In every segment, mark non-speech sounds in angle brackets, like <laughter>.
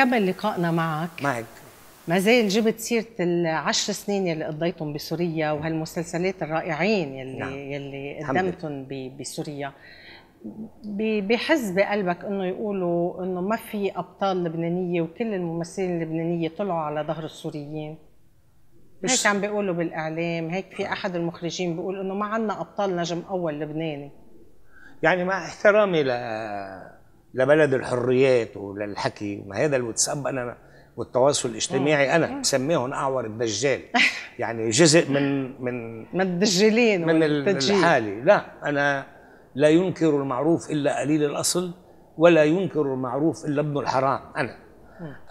نكمل لقائنا معك معك ما زال جبت سيرة العشر سنين يلي قضيتهم بسوريا وهالمسلسلات الرائعين يلي نعم. يلي قدمتهم بسوريا بحز بقلبك انه يقولوا انه ما في ابطال لبنانيه وكل الممثلين اللبنانيه طلعوا على ظهر السوريين هيك عم بيقولوا بالاعلام هيك في آه. احد المخرجين بيقول انه ما عندنا ابطال نجم اول لبناني يعني مع احترامي ل لبلد الحريات وللحكي ما هذا اللي انا والتواصل الاجتماعي انا بسميهم اعور الدجال <laughs> يعني جزء من من من الدجالين من الحالي لا انا لا ينكر المعروف الا قليل الاصل ولا ينكر المعروف الا ابن الحرام انا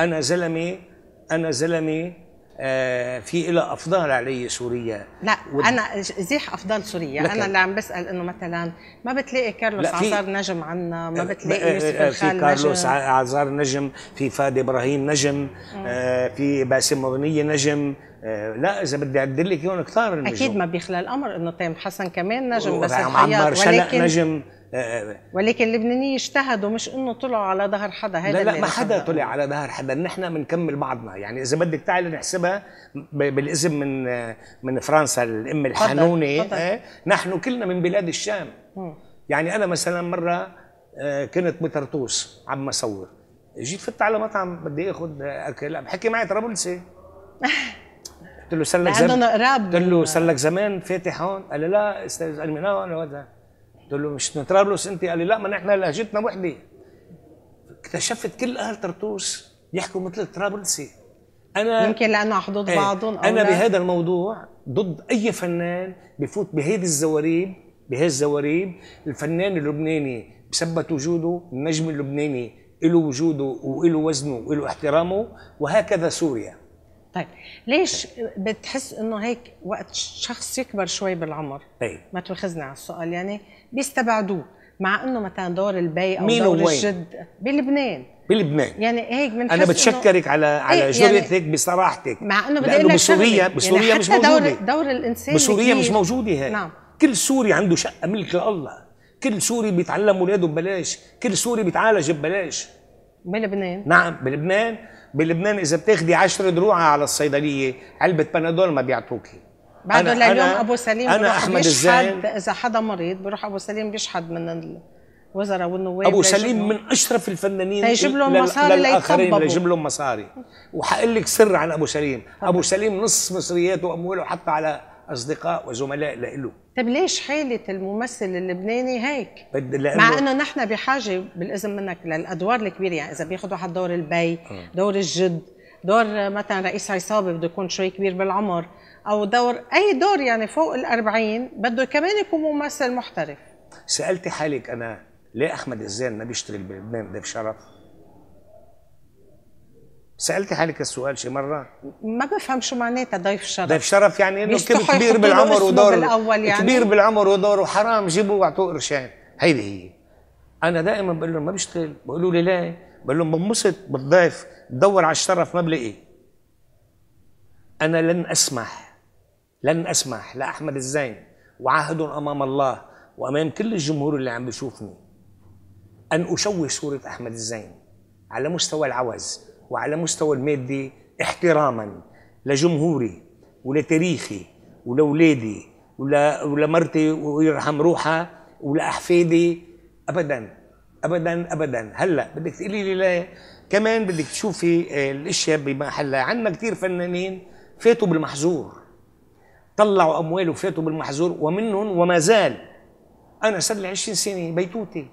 انا زلمه انا زلمه آه، في إلى أفضال علي سوريا لا ود... أنا زيح أفضال سوريا لكن... أنا اللي عم بسأل إنه مثلا ما بتلاقي كارلوس في... عزار نجم عنا ما آه، بتلاقي آه، يوسف الخال في كارلوس نجم. عزار نجم في فادي إبراهيم نجم آه في باسم مغنية نجم لا اذا بدي اعدلك لك هون كثار النجوم اكيد ما بيخلى الامر انه تيم حسن كمان نجم بس الحياه ولكن نجم ولكن اللبنانيين اجتهدوا مش انه طلعوا على ظهر حدا هذا لا لا ما حدا طلع على ظهر حدا نحن بنكمل بعضنا يعني اذا بدك تعالي نحسبها بالاسم من من فرنسا الام الحنونه إيه؟ قطر. نحن كلنا من بلاد الشام م. يعني انا مثلا مره آه، كنت بطرطوس عم اصور جيت فت على مطعم بدي اخذ اكل بحكي معي طرابلسي قلت له سلك زمان قلت له سلك زمان فاتح هون قال لي لا استاذ المناون قلت له مش من طرابلس انت قال لي لا ما نحن لهجتنا وحده اكتشفت كل اهل طرطوس يحكوا مثل الطرابلسي انا يمكن لانه حدود ايه بعضهم انا بهذا الموضوع ضد اي فنان بفوت بهيدي الزواريب بهي الزواريب الفنان اللبناني بثبت وجوده النجم اللبناني له وجوده وله وزنه وله احترامه وهكذا سوريا طيب ليش بتحس انه هيك وقت شخص يكبر شوي بالعمر اي ما تواخذني على السؤال يعني بيستبعدوه مع انه مثلا دور البي او مين دور وين؟ الجد بلبنان بلبنان يعني هيك من انا بتشكرك على إيه، على جرأتك يعني بصراحتك مع انه بدي اقول لك بسوريا يعني بسوريا يعني مش موجوده دور دور الانسان بسوريا مش موجوده هي نعم كل سوري عنده شقه ملك لله كل سوري بيتعلم اولاده ببلاش كل سوري بيتعالج ببلاش بلبنان نعم بلبنان بلبنان اذا بتاخدي 10 دروع على الصيدليه علبه بنادول ما بيعطوكي بعده لليوم أنا ابو سليم انا احمد الزين اذا حدا مريض بروح ابو سليم بيشحد من الوزراء والنواب ابو سليم من اشرف الفنانين تيجيب لهم مصاري للاخرين يجيب لهم مصاري وحقول لك سر عن ابو سليم ابو سليم نص مصرياته وامواله حتى على اصدقاء وزملاء له طيب ليش حاله الممثل اللبناني هيك مع انه نحن بحاجه بالاذن منك للادوار الكبيره يعني اذا بياخذوا حد دور البي دور الجد دور مثلا رئيس عصابه بده يكون شوي كبير بالعمر او دور اي دور يعني فوق ال40 بده كمان يكون ممثل محترف سالتي حالك انا ليه احمد الزين ما بيشتغل بلبنان ده بشرف سالت حالك السؤال شي مره ما بفهم شو معناتها ضيف شرف ضيف شرف يعني انه كبير بالعمر ودور يعني. كبير بالعمر ودور وحرام جيبوه واعطوه قرشين هيدي هي انا دائما بقول لهم ما بشتغل بيقولوا لي ليه بقول لهم بنبسط بالضيف بدور على الشرف ما بلاقيه انا لن اسمح لن اسمح لاحمد الزين وعهد امام الله وامام كل الجمهور اللي عم بيشوفني ان اشوه صوره احمد الزين على مستوى العوز وعلى مستوى المادي احتراما لجمهوري ولتاريخي ولولادي ولا ولمرتي ويرحم روحها ولاحفادي ابدا ابدا ابدا هلا بدك تقولي لي لا كمان بدك تشوفي آه، الاشياء بمحلها عندنا كثير فنانين فاتوا بالمحظور طلعوا اموال وفاتوا بالمحظور ومنهم وما زال انا صار لي 20 سنه بيتوتي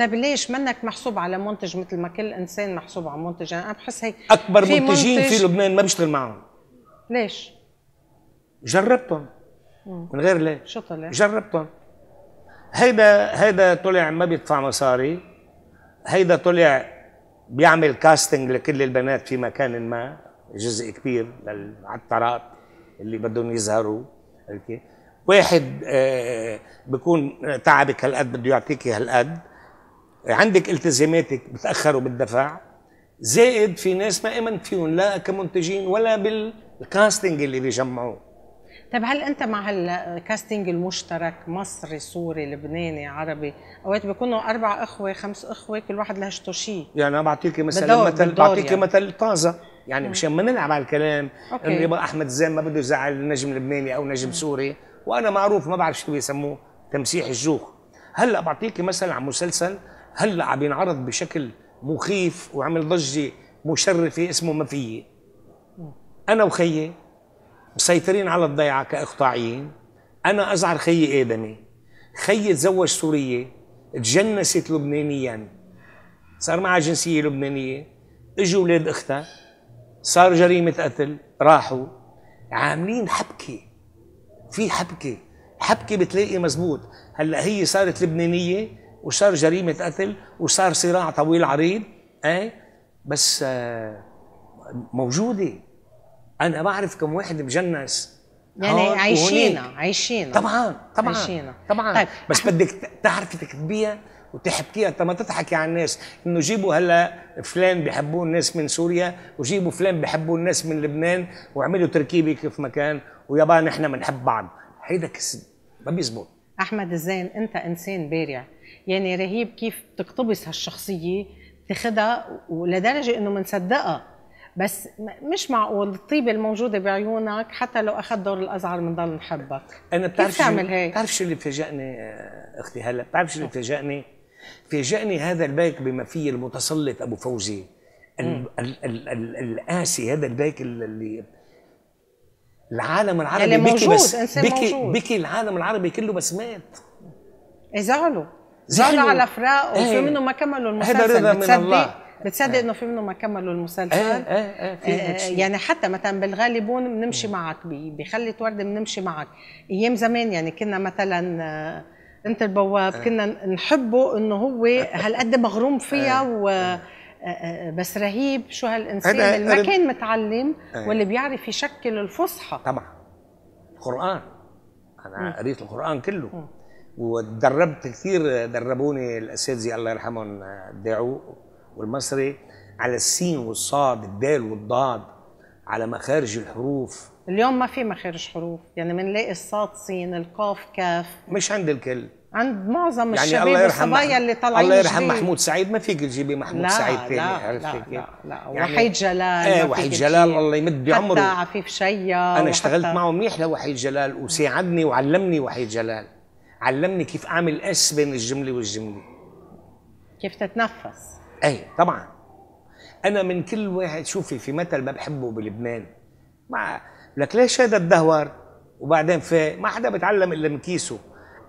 طيب ليش منك محسوب على منتج مثل ما كل انسان محسوب على منتج انا بحس هيك اكبر في منتجين منتج في لبنان ما بشتغل معهم ليش جربتهم مم. من غير ليه شو طلع جربتهم هيدا هيدا طلع ما بيدفع مصاري هيدا طلع بيعمل كاستنج لكل البنات في مكان ما جزء كبير للعطارات اللي بدهم يظهروا واحد آه، بكون تعبك هالقد بده يعطيكي هالقد عندك التزاماتك بتاخروا بالدفع زائد في ناس ما امنت فيهم لا كمنتجين ولا بالكاستنج اللي بيجمعوه طيب هل انت مع الكاستنج المشترك مصري سوري لبناني عربي اوقات بيكونوا اربع اخوه خمس اخوه كل واحد لهجته شيء يعني انا بعطيك مثلا مثل بعطيك يعني. مثل طازه يعني مشان ما نلعب على الكلام انه يبقى احمد زين ما بده يزعل نجم لبناني او نجم سوري وانا معروف ما بعرف شو بيسموه تمسيح الجوخ هلا بعطيك مثلا عن مسلسل هلا عم ينعرض بشكل مخيف وعمل ضجه مشرفه اسمه مفيه انا وخيي مسيطرين على الضيعه كاقطاعيين انا ازعر خيي ادمي خيي تزوج سوريه تجنست لبنانيا صار معها جنسيه لبنانيه اجوا اولاد اختها صار جريمه قتل راحوا عاملين حبكه في حبكه حبكه بتلاقي مزبوط هلا هي صارت لبنانيه وصار جريمه قتل وصار صراع طويل عريض اي بس آه، موجوده انا بعرف كم واحد مجنس يعني عايشينا عايشينا طبعا طبعا عايشينا. طبعا طيب. بس بدك تعرفي تكتبيها وتحكيها انت ما تضحكي على الناس انه جيبوا هلا فلان بحبوه الناس من سوريا وجيبوا فلان بحبوه الناس من لبنان وعملوا تركيبه كيف ما كان ويابا نحن بنحب بعض هيدا كذب ما بيزبط احمد الزين انت انسان بارع يعني رهيب كيف تقتبس هالشخصيه تاخذها ولدرجه انه منصدقها بس مش معقول الطيبة الموجودة بعيونك حتى لو أخذ دور الأزعر بنضل نحبك أنا بتعرف كيف تعمل هيك؟ بتعرف شو اللي فاجئني أختي هلا بتعرف شو اللي فاجئني؟ فاجئني هذا البيك بما فيه المتسلط أبو فوزي القاسي هذا البيك اللي العالم العربي يعني بكي موجود. بس بكي, بكي العالم العربي كله بس مات إيه، زعلوا زعلوا على فراقه ايه. منهم ما كملوا إيه، المسلسل هذا من الله بتصدق إيه. انه في منهم ما كملوا المسلسل ايه ايه ايه آه يعني حتى مثلا بالغالبون بنمشي معك بخلت ورده بنمشي معك ايام زمان يعني كنا مثلا آه، انت البواب كنا نحبه انه هو هالقد مغروم فيها و بس رهيب شو هالانسان اللي ما كان متعلم إيه. واللي بيعرف يشكل الفصحى طبعا القران انا قريت القران كله ودربت وتدربت كثير دربوني الاساتذه الله يرحمهم الداعو والمصري على السين والصاد الدال والضاد على مخارج الحروف اليوم ما في مخارج حروف يعني بنلاقي الصاد سين القاف كاف مش عند الكل عند معظم يعني الشباب الله يرحم الصبايا اللي طالعين الله يرحم محمود سعيد ما فيك تجيبي محمود لا سعيد ثاني عرفتي لا, لا لا يعني وحيد جلال ايه وحيد جلال الله يمد بعمره حتى عفيف شيا انا اشتغلت معه منيح لوحيد جلال وساعدني وعلمني وحيد جلال علمني كيف اعمل اس بين الجمله والجمله كيف تتنفس اي طبعا انا من كل واحد شوفي في مثل ما بحبه بلبنان مع لك ليش هذا الدهور وبعدين في ما حدا بتعلم الا من كيسه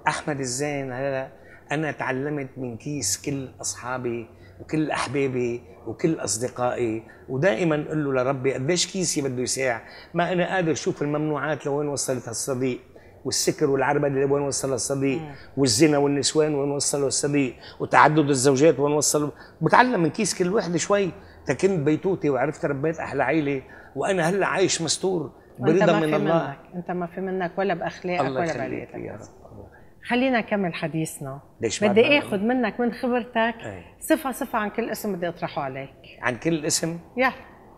احمد الزين هلا انا تعلمت من كيس كل اصحابي وكل احبابي وكل اصدقائي ودائما اقول له لربي قديش كيسي بده يساع ما انا قادر اشوف الممنوعات لوين وصلت الصديق والسكر والعربدة لوين وصل الصديق والزنا والنسوان وين وصلوا الصديق وتعدد الزوجات وين وصلوا بتعلم من كيس كل وحده شوي تكن بيتوتي وعرفت ربيت احلى عيله وانا هلا عايش مستور برضا من الله منك. انت ما في منك ولا باخلاقك ولا بعلاقتك خلينا نكمل حديثنا ليش بدي اخذ منك من خبرتك ايه. صفه صفه عن كل اسم بدي اطرحه عليك عن كل اسم يلا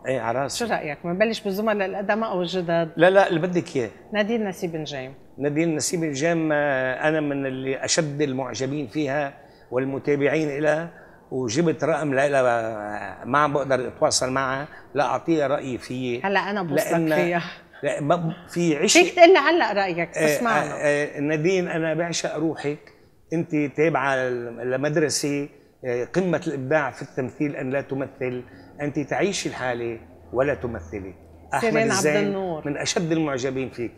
اي على راسي شو رايك بنبلش بالزملاء القدماء او الجدد لا لا اللي بدك اياه نادين نسيب نجيم نادين نسيب نجيم آه، انا من اللي اشد المعجبين فيها والمتابعين لها وجبت رقم لها آه، ما عم بقدر اتواصل معها لاعطيها رايي فيه هلا انا بوصلك فيها لا في عشق فيك تقول هلا رايك آه، اسمع آه آه نادين انا بعشق روحك انت تابعه لمدرسه آه، قمه الابداع في التمثيل ان لا تمثل انت تعيشي الحاله ولا تمثلي احمد عبد النور من اشد المعجبين فيك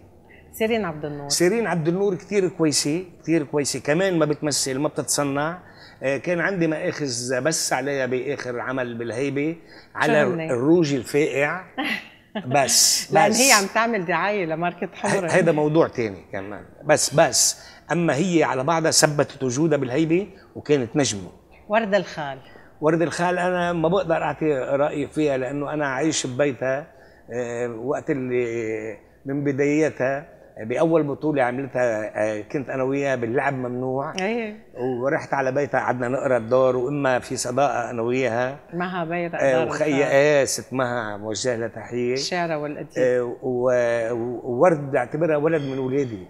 سيرين عبد النور سيرين عبد النور كثير كويسه كثير كويسه كمان ما بتمثل ما بتتصنع آه، كان عندي مآخذ بس عليها باخر عمل بالهيبه على الروج الفائع <laughs> بس <laughs> بس لان هي عم تعمل دعايه لماركه حمرة هذا يعني. موضوع تاني كمان بس بس اما هي على بعضها ثبتت وجودها بالهيبه وكانت نجمه ورد الخال ورد الخال انا ما بقدر اعطي رايي فيها لانه انا عايش ببيتها آه، وقت اللي من بدايتها باول بطوله عملتها آه، كنت انا وياها باللعب ممنوع ايه ورحت على بيتها قعدنا نقرا الدار واما في صداقه انا وياها مها بيرق آه، وخي ايه ست مها موجه لها تحيه الشعر والاديب آه، وورد بعتبرها ولد من اولادي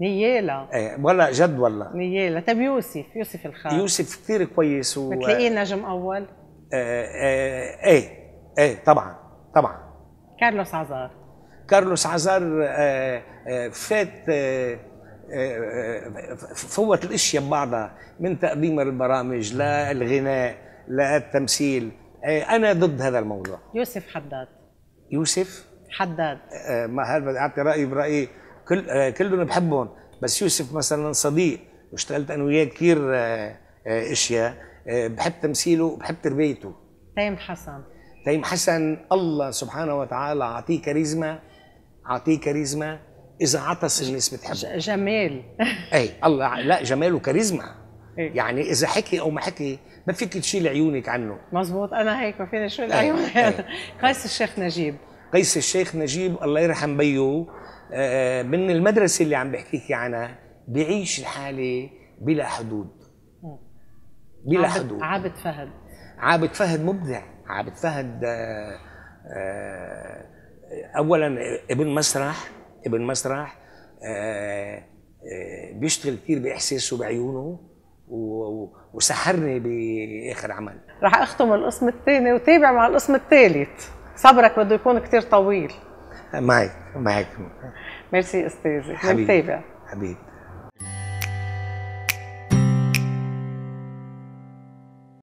نيالا ايه والله جد والله نيالا طيب يوسف يوسف الخال يوسف كثير كويس و... بتلاقيه نجم اول ايه ايه ايه طبعا طبعا كارلوس عزار كارلوس عازار آه، آه، فات آه، فوت الاشياء ببعضها من تقديم البرامج للغناء للتمثيل انا ضد هذا الموضوع يوسف حداد يوسف حداد ما هل اعطي رايي برايي كل كلهم بحبهم بس يوسف مثلا صديق واشتغلت انا وياه كثير اشياء بحب تمثيله وبحب تربيته تيم حسن تيم حسن الله سبحانه وتعالى اعطيه كاريزما اعطيه كاريزما اذا عطس الناس بتحبه جمال <laughs> اي الله لا جمال وكاريزما إيه؟ يعني اذا حكي او ما حكي ما فيك تشيل عيونك عنه مزبوط انا هيك ما فيني اشيل عيوني أيه. <laughs> قيس الشيخ نجيب قيس الشيخ نجيب الله يرحم بيو آه، آه، من المدرسه اللي عم بحكيكي عنها بيعيش الحاله بلا حدود بلا عابد حدود عابد فهد عابد فهد مبدع عابد فهد آه، اولا ابن مسرح ابن مسرح آه، آه، بيشتغل كتير باحساسه بعيونه وسحرني باخر عمل رح اختم القسم الثاني وتابع مع القسم الثالث صبرك بده يكون كتير طويل معك معك ميرسي استاذي حبيبي حبيبي